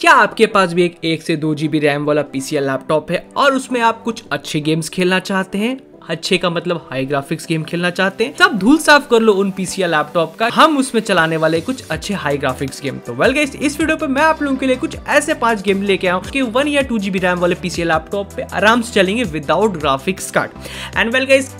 क्या आपके पास भी एक एक से दो जी बी रैम वाला पी लैपटॉप है और उसमें आप कुछ अच्छे गेम्स खेलना चाहते हैं अच्छे का मतलब हाई ग्राफिक्स गेम खेलना चाहते हैं सब धूल साफ कर लो उन पीसीआर लैपटॉप का हम उसमें चलाने वाले कुछ अच्छे हाई ग्राफिक्स गेम तो वेल गाइस इस वीडियो पे मैं आप लोगों के लिए कुछ ऐसे पांच गेम लेके आऊँ कि वन या टू जीबी रैम वाले पीसीआर लैपटॉप पे आराम से चलेंगे without graphics card and well guys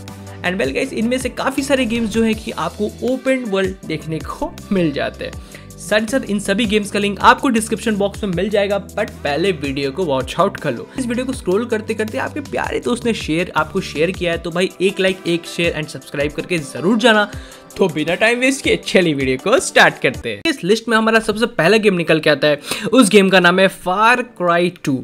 and well guys इनमें से काफी सारे गेम्स जो है कि आपको ओपन वर्ल्ड देखने को मिल जाते हैं सनसर इन सभी गेम्स का लिंक आपको डिस्क्रिप्शन बॉक्स में मिल जाएगा बट पहले वीडियो को वॉच आउट कर लो इस वीडियो को स्क्रोल करते करते आपके प्यारे दोस्त ने शेयर आपको शेयर किया है तो भाई एक लाइक एक शेयर एंड सब्सक्राइब करके जरूर जाना तो बिना टाइम वेस्ट किए चलिए वीडियो को स्टार्ट करते हैं इस लिस्ट में हमारा सबसे पहला गेम निकल के आता है उस गेम का नाम है फार क्राई टू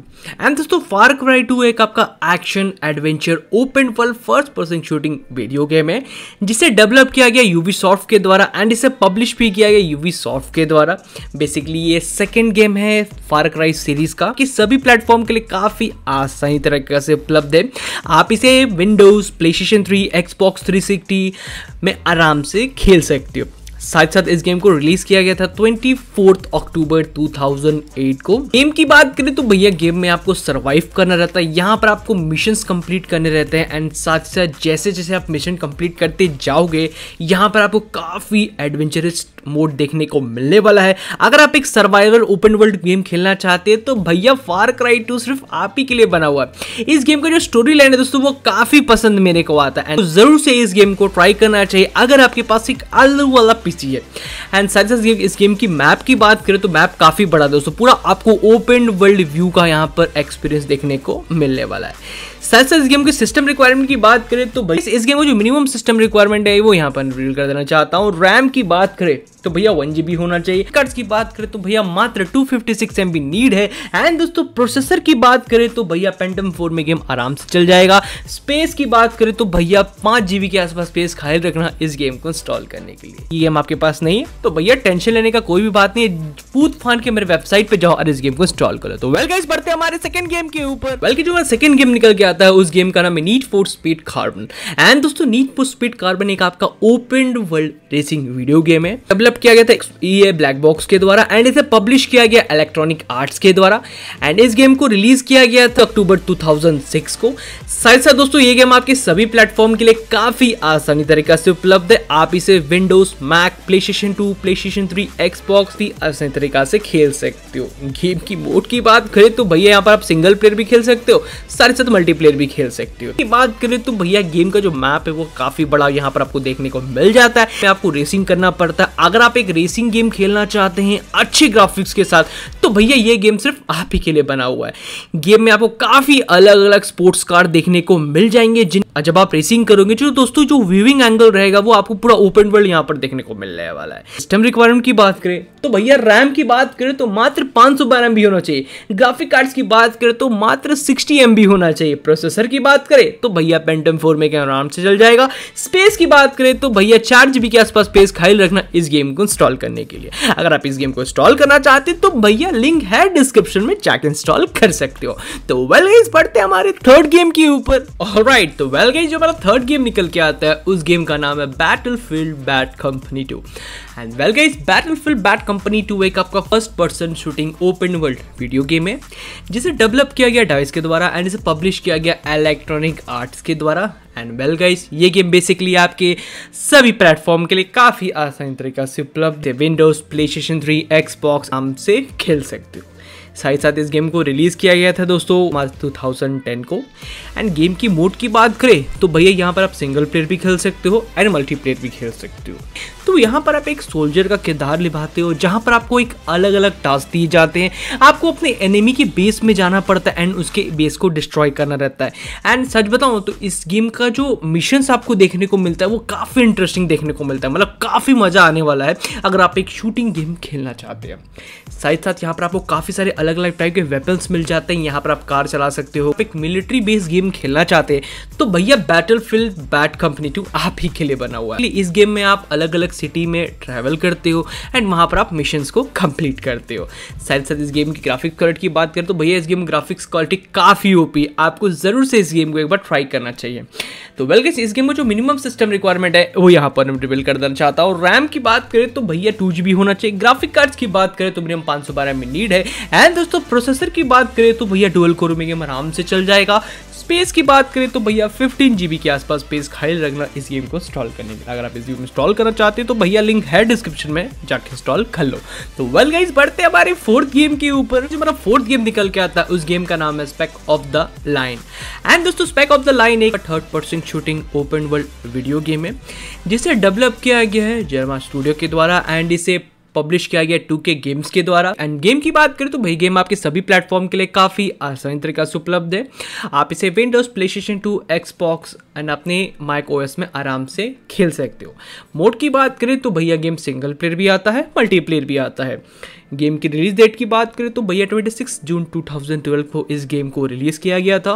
एंड दोस्तों फार क्राई टू एक आपका action adventure open world first person shooting video game है जिसे डेवलप किया गया यूवी के द्वारा एंड इसे पब्लिश भी किया गया यूवी के द्वारा बेसिकली ये सेकेंड गेम है फार क्राई सीरीज का कि सभी प्लेटफॉर्म के लिए काफ़ी आसानी तरीके से उपलब्ध है आप इसे Windows PlayStation three Xbox three में आराम से से खेल सकते हो साथ साथ इस गेम को रिलीज किया गया था 24 अक्टूबर 2008 को गेम की बात करें तो भैया गेम में आपको सरवाइव करना रहता है यहाँ पर आपको मिशंस कंप्लीट करने रहते हैं एंड साथ साथ जैसे जैसे आप मिशन कंप्लीट करते जाओगे यहाँ पर आपको काफ़ी एडवेंचरस मोड देखने को मिलने वाला है अगर आप एक सर्वाइवल ओपन वर्ल्ड गेम खेलना चाहते हैं तो भैया फार क्राई टू सिर्फ आप ही के लिए बना हुआ है इस गेम का जो स्टोरी लाइन है दोस्तों वो काफी पसंद मेरे को आता है तो जरूर से इस गेम को ट्राई करना चाहिए अगर आपके पास एक अलग वाला पीसी है एंड साथ ही इस गेम की मैप की बात करें तो मैप काफी बड़ा दोस्तों पूरा आपको ओपन वर्ल्ड व्यू का यहाँ पर एक्सपीरियंस देखने को मिलने वाला है साथ साथ इस गेम के सिस्टम रिक्वायरमेंट की बात करें तो भाई इस गेम का जो मिनिमम सिस्टम रिक्वायरमेंट है वो यहाँ पर रिवील कर देना चाहता हूँ रैम की बात करें तो भैया वन जी होना चाहिए कार्ड्स की बात करें तो भैया मात्र two fifty six M B need है एंड दोस्तों प्रोसेसर की बात करें तो भैया पेंटम फोर में गेम आराम से चल जाएगा स्पेस की बात करें तो भैया पांच जीबी के आसपास स्पेस खाली रखना इस गेम को इंस्टॉल करने के लिए ये गेम आपके पास नहीं है तो भैया टेंशन लेने का कोई भी बात नहीं है फूत फान के मेरे वेबसाइट पे जाओ और इस गेम को इंस्टॉल करो तो वेल गाइस बढ़ते हमारे सेकंड गेम के ऊपर बल्कि जो सेकंड गेम निकल के आता है उस गेम का नाम है Need for Speed Carbon and दोस्तों नीट फोर स्पीड कार्बन एक आपका open world racing video game है डेवलप किया गया था ये ब्लैक बॉक्स के द्वारा एंड इसे पब्लिश किया गया इलेक्ट्रॉनिक आर्ट्स के द्वारा एंड इस गेम को रिलीज किया गया था अक्टूबर 2006 को साथ साथ दोस्तों ये गेम आपके सभी प्लेटफॉर्म के लिए काफ़ी आसानी तरीका से उपलब्ध है आप इसे Windows Mac PlayStation two PlayStation three Xbox भी आसानी तरीका से खेल सकते हो गेम की मोड की बात करें तो भैया यहाँ पर आप सिंगल प्लेयर भी खेल सकते हो साथ साथ मल्टीप्लेयर भी खेल सकते हो बात करें तो भैया गेम का जो मैप है वो काफ़ी बड़ा यहाँ पर आपको देखने को मिल जाता है आपको रेसिंग करना पड़ता है अगर अगर आप एक रेसिंग गेम खेलना चाहते हैं अच्छे ग्राफिक्स के साथ तो भैया ये गेम सिर्फ आप ही के लिए बना हुआ है गेम में आपको काफ़ी अलग अलग स्पोर्ट्स कार देखने को मिल जाएंगे जिन जब आप रेसिंग करोगे जो दोस्तों जो व्यूविंग एंगल रहेगा वो आपको पूरा ओपन वर्ल्ड यहाँ पर देखने को मिलने वाला है सिस्टम रिक्वायरमेंट की बात करें तो भैया रैम की बात करें तो मात्र पांच सौ बारह भी होना चाहिए ग्राफिक कार्ड्स की बात करें तो मात्र सिक्सटी एम होना चाहिए प्रोसेसर की बात करें तो भैया पेंटम फोर में आराम से चल जाएगा स्पेस की बात करें तो भैया चार जीबी के आसपास स्पेस खाली रखना इस गेम गेम को इंस्टॉल करने के लिए अगर आप इस गेम को इंस्टॉल करना चाहते तो भैया लिंक है डिस्क्रिप्शन में चैक इंस्टॉल कर सकते हो तो वेल पढ़ते बढ़ते हमारे थर्ड गेम के ऊपर राइट तो वेल गाइज जो हमारा थर्ड गेम निकल के आता है उस गेम का नाम है Battlefield Bad Company two and well guys Battlefield Bad Company two एक आपका first person shooting open world video game है जिसे डेवलप किया गया डाइस के द्वारा एंड इसे पब्लिश किया गया इलेक्ट्रॉनिक आर्ट्स के द्वारा एंड वेल गाइज ये गेम बेसिकली आपके सभी प्लेटफॉर्म के लिए काफ़ी आसान तरीका से उपलब्ध है Windows PlayStation three Xbox आम से खेल सकते हो साथ ही साथ इस गेम को रिलीज़ किया गया था दोस्तों मार्च 2010 को एंड गेम की मोड की बात करें तो भैया यहाँ पर आप सिंगल प्लेयर भी खेल सकते हो एंड मल्टीप्लेयर भी खेल सकते हो तो यहाँ पर आप एक सोल्जर का किरदार निभाते हो जहाँ पर आपको एक अलग अलग टास्क दिए जाते हैं आपको अपने एनिमी के बेस में जाना पड़ता है एंड उसके बेस को डिस्ट्रॉय करना रहता है एंड सच बताऊँ तो इस गेम का जो मिशन आपको देखने को मिलता है वो काफ़ी इंटरेस्टिंग देखने को मिलता है मतलब काफ़ी मज़ा आने वाला है अगर आप एक शूटिंग गेम खेलना चाहते हैं साथ साथ यहाँ पर आपको काफ़ी सारे अलग अलग टाइप के वेपन्स मिल जाते हैं यहाँ पर आप कार चला सकते हो एक मिलिट्री बेस्ड गेम खेलना चाहते हैं तो भैया Battlefield Bad Company two आप ही के लिए बना हुआ है इस गेम में आप अलग अलग सिटी में ट्रैवल करते हो एंड वहाँ पर आप मिशन को कंप्लीट करते हो साथ साथ इस गेम की ग्राफिक्स क्वालिटी की बात करें तो भैया इस गेम ग्राफिक्स क्वालिटी काफ़ी ओपी आपको ज़रूर से इस गेम को एक बार ट्राई करना चाहिए तो गेस इस गेम में जो मिनिमम सिस्टम रिक्वायरमेंट है वो यहाँ पर मैं रिविल कर देना चाहता हूँ रैम की बात करें तो भैया टू जी होना चाहिए ग्राफिक कार्ड्स की बात करें तो मिनिमम पाँच सौ बारह में नीड है एंड दोस्तों प्रोसेसर की बात करें तो भैया डुअल कोर में गेम आराम से चल जाएगा स्पेस की बात करें तो भैया फिफ्टीन जी के आसपास स्पेस खाली रखना इस गेम को इंस्टॉल करने में अगर आप इस गेम इंस्टॉल करना चाहते हैं तो भैया लिंक है डिस्क्रिप्शन में जाके इंस्टॉल कर लो तो वेल गाइज बढ़ते हमारे फोर्थ गेम के ऊपर जो हमारा फोर्थ गेम निकल के आता है उस गेम का नाम है Spec Ops the Line and दोस्तों स्पेक ऑफ द लाइन एक third person shooting open world video game है जिसे डेवलप किया गया है जर्मा स्टूडियो के द्वारा एंड इसे पब्लिश किया गया टू के गेम्स के द्वारा एंड गेम की बात करें तो भाई गेम आपके सभी प्लेटफॉर्म के लिए काफ़ी आसानी तरीका से उपलब्ध है आप इसे Windows PlayStation two Xbox and अपने माइक ओएस में आराम से खेल सकते हो मोड की बात करें तो भैया गेम सिंगल प्लेयर भी आता है मल्टीप्लेयर भी आता है गेम की रिलीज डेट की बात करें तो भैया 26 जून 2012 को इस गेम को रिलीज़ किया गया था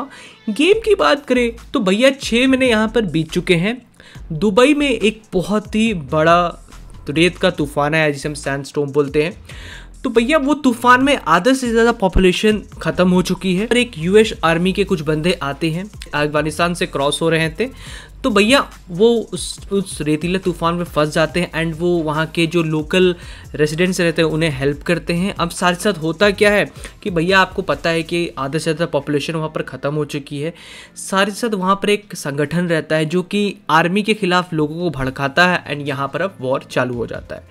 गेम की बात करें तो भैया छः महीने यहाँ पर बीत चुके हैं दुबई में एक बहुत ही बड़ा तो रेत का तूफान आया जिसे हम सैंड बोलते हैं तो भैया वो तूफान में आधा से ज़्यादा पॉपुलेशन ख़त्म हो चुकी है और एक यूएस आर्मी के कुछ बंदे आते हैं अफगानिस्तान से क्रॉस हो रहे थे तो भैया वो उस उस रेतीले तूफान में फंस जाते हैं एंड वो वहाँ के जो लोकल रेसिडेंट्स रहते हैं उन्हें हेल्प करते हैं अब साथ साथ होता क्या है कि भैया आपको पता है कि आधा से ज़्यादा पॉपुलेशन वहाँ पर ख़त्म हो चुकी है साथ ही साथ वहाँ पर एक संगठन रहता है जो कि आर्मी के ख़िलाफ़ लोगों को भड़काता है एंड यहाँ पर अब वॉर चालू हो जाता है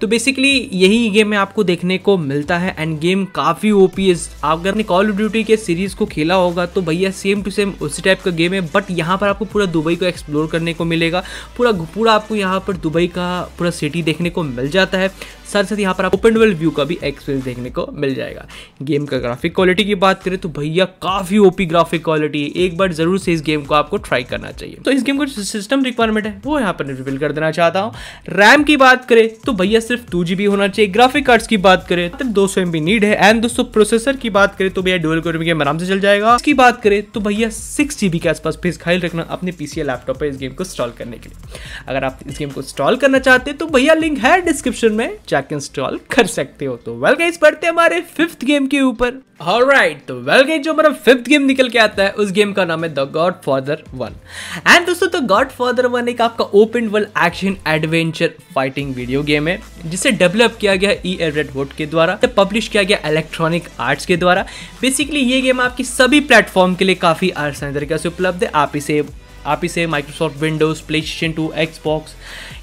तो बेसिकली यही गेम में आपको देखने को मिलता है एंड गेम काफ़ी ओ पी अगर आपने कॉल ऑफ ड्यूटी के सीरीज़ को खेला होगा तो भैया सेम टू सेम उसी टाइप का गेम है बट यहाँ पर आपको पूरा दुबई को एक्सप्लोर करने को मिलेगा पूरा पूरा आपको यहाँ पर दुबई का पूरा सिटी देखने को मिल जाता है साथ साथ यहाँ पर आप ओपन वर्ल्ड व्यू का भी एक्सपीरियंस देखने को मिल जाएगा गेम का ग्राफिक क्वालिटी की बात करें तो भैया काफ़ी ओपी ग्राफिक क्वालिटी है एक बार ज़रूर से इस गेम को आपको ट्राई करना चाहिए तो इस गेम का जो सिस्टम रिक्वायरमेंट है वो यहाँ पर रिविल कर देना चाहता हूँ रैम की बात करें तो भैया सिर्फ टू होना चाहिए ग्राफिक कार्ड्स की बात करें तो दो सौ नीड है एंड दोस्तों प्रोसेसर की बात करें तो भैया डुअल कोर गेम आराम से चल जाएगा इसकी बात करें तो भैया सिक्स के आसपास फेस ख्याल रखना अपने पीसीए लैपटॉप लैपटॉप पर इस गेम को इंस्टॉल करने के लिए अगर आप इस गेम को इंस्टॉल करना चाहते हैं तो भैया लिंक है डिस्क्रिप्शन में जाके इंस्टॉल कर सकते हो तो वेल गाइस पढ़ते हैं हमारे फिफ्थ गेम के ऊपर राइट तो वेल गाइस जो हमारा फिफ्थ गेम निकल के आता है उस गेम का नाम है the Godfather one and दोस्तों द गॉड फादर वन एक आपका open world action adventure fighting video game है जिसे डेवलप किया गया ई एल रेड वोट के द्वारा पब्लिश किया गया इलेक्ट्रॉनिक आर्ट्स के द्वारा बेसिकली ये गेम आपकी सभी प्लेटफॉर्म के लिए काफ़ी आसान तरीके से उपलब्ध है आप इसे आप इसे Microsoft Windows PlayStation two Xbox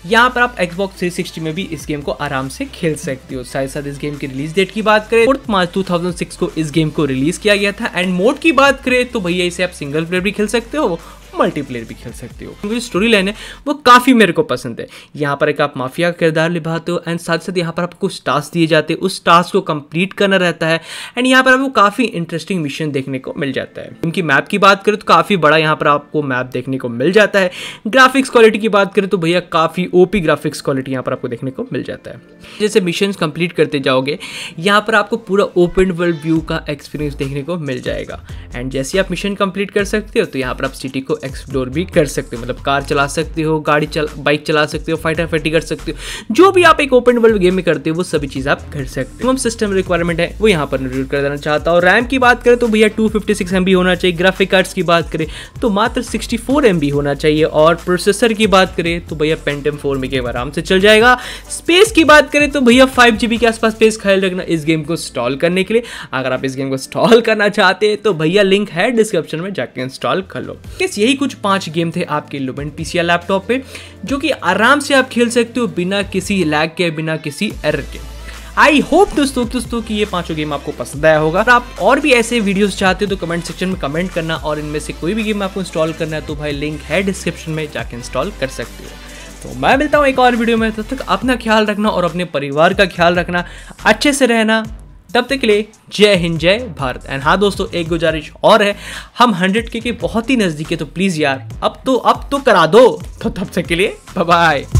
यहाँ पर आप एक्सबॉक्स 360 में भी इस गेम को आराम से खेल सकते हो साथ साथ इस गेम की रिलीज डेट की बात करें फोर्थ मार्च 2006 को इस गेम को रिलीज किया गया था एंड मोड की बात करें तो भैया इसे आप सिंगल प्लेयर भी खेल सकते हो मल्टीप्लेयर भी खेल सकते हो क्योंकि स्टोरी लाइन है वो काफ़ी मेरे को पसंद है यहाँ पर एक आप माफिया का किरदार निभाते हो एंड साथ साथ यहाँ पर आपको कुछ टास्क दिए जाते हैं उस टास्क को कंप्लीट करना रहता है एंड यहाँ पर आपको काफ़ी इंटरेस्टिंग मिशन देखने को मिल जाता है क्योंकि मैप की बात करें तो काफ़ी बड़ा यहाँ पर आपको मैप देखने को मिल जाता है ग्राफिक्स क्वालिटी की बात करें तो भैया काफ़ी ओपी ग्राफिक्स क्वालिटी यहाँ पर आपको देखने को मिल जाता है जैसे मिशन कंप्लीट करते जाओगे यहाँ पर आपको पूरा ओपन वर्ल्ड व्यू का एक्सपीरियंस देखने को मिल जाएगा एंड जैसे आप मिशन कंप्लीट कर सकते हो तो यहाँ पर आप सिटी को एक्सप्लोर भी कर सकते हो मतलब कार चला सकते हो गाड़ी चल बाइक चला सकते हो फाइटर एंड फाइटिंग कर सकते हो जो भी आप एक ओपन वर्ल्ड गेम में करते हो वो सभी चीज़ आप कर सकते हो सिस्टम रिक्वायरमेंट है वो यहाँ पर रिव्यूट कर देना चाहता हूँ रैम की बात करें तो भैया टू फिफ्टी होना चाहिए ग्राफिक कार्ड्स की बात करें तो मात्र सिक्सटी फोर होना चाहिए और प्रोसेसर की बात करें तो भैया पेंटम फोर में गेम आराम से चल जाएगा स्पेस की बात करें तो भैया फाइव के आसपास स्पेस ख्याल रखना इस गेम को इंस्टॉल करने के लिए अगर आप इस गेम को इंस्टॉल करना चाहते हैं तो भैया लिंक है डिस्क्रिप्शन में जाके इंस्टॉल कर लो यही कुछ पांच गेम थे आपके लुबेंट पी लैपटॉप पे जो कि आराम से आप खेल सकते हो बिना किसी लैग के बिना किसी एरर के आई होप दोस्तों दोस्तों कि ये पांचों गेम आपको पसंद आया होगा अगर आप और भी ऐसे वीडियोस चाहते हो तो कमेंट सेक्शन में कमेंट करना और इनमें से कोई भी गेम आपको इंस्टॉल करना है तो भाई लिंक है डिस्क्रिप्शन में जाके इंस्टॉल कर सकते हो तो मैं मिलता हूँ एक और वीडियो में तब तो तक अपना ख्याल रखना और अपने परिवार का ख्याल रखना अच्छे से रहना तब तक के लिए जय हिंद जय भारत एंड हाँ दोस्तों एक गुजारिश और है हम हंड्रेड के, के बहुत ही नज़दीक है तो प्लीज़ यार अब तो अब तो करा दो तो तब तक के लिए बाय